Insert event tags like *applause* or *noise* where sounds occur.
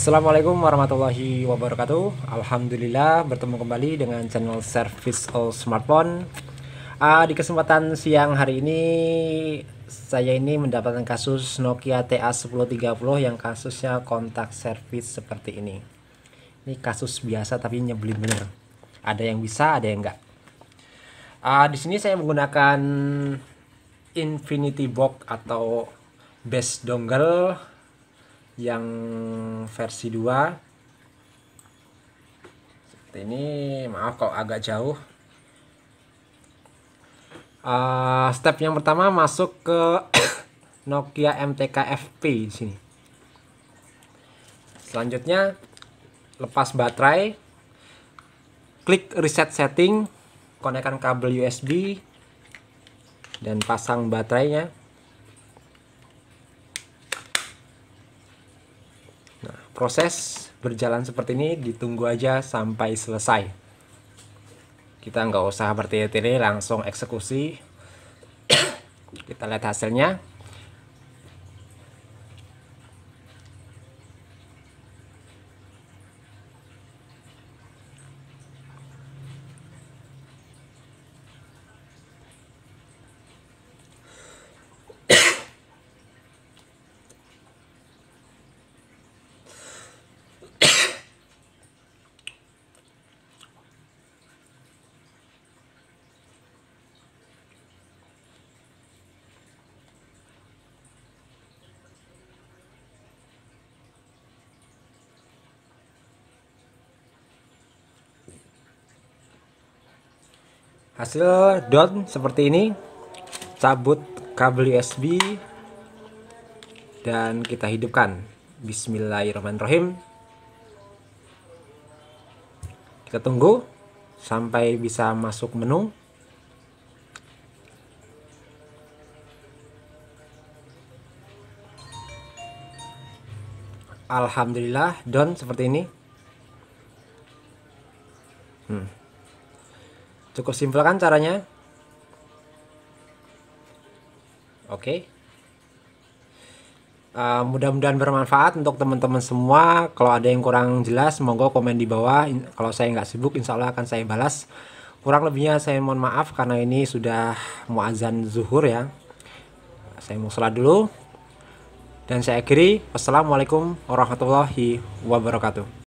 Assalamualaikum warahmatullahi wabarakatuh. Alhamdulillah bertemu kembali dengan channel Service All Smartphone. Uh, di kesempatan siang hari ini saya ini mendapatkan kasus Nokia TA1030 yang kasusnya kontak service seperti ini. Ini kasus biasa tapi nyebelin bener. Ada yang bisa, ada yang enggak. Uh, di sini saya menggunakan Infinity Box atau base dongle yang versi 2 seperti ini maaf kalau agak jauh uh, step yang pertama masuk ke *coughs* Nokia MTK FP di sini selanjutnya lepas baterai klik reset setting konekkan kabel USB dan pasang baterainya proses berjalan seperti ini ditunggu aja sampai selesai kita nggak usah bertele-tele langsung eksekusi kita lihat hasilnya hasil down seperti ini cabut kabel USB dan kita hidupkan bismillahirrahmanirrahim kita tunggu sampai bisa masuk menu Alhamdulillah down seperti ini hmm. Cukup simpel kan caranya? Oke. Okay. Uh, eh, mudah-mudahan bermanfaat untuk teman-teman semua. Kalau ada yang kurang jelas, monggo komen di bawah. kalau saya nggak sibuk, insya Allah akan saya balas. Kurang lebihnya saya mohon maaf karena ini sudah muazan zuhur ya. Saya mau sholat dulu. Dan saya akhiri. Wassalamualaikum warahmatullahi wabarakatuh.